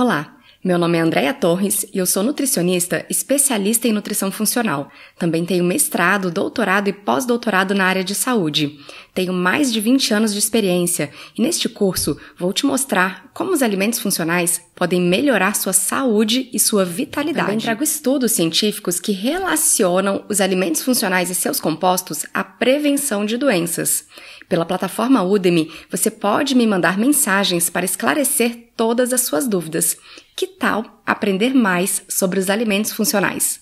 Olá, meu nome é Andréia Torres e eu sou nutricionista especialista em nutrição funcional. Também tenho mestrado, doutorado e pós-doutorado na área de saúde. Tenho mais de 20 anos de experiência e neste curso vou te mostrar como os alimentos funcionais podem melhorar sua saúde e sua vitalidade. Também trago estudos científicos que relacionam os alimentos funcionais e seus compostos à prevenção de doenças. Pela plataforma Udemy, você pode me mandar mensagens para esclarecer todas as suas dúvidas. Que tal aprender mais sobre os alimentos funcionais?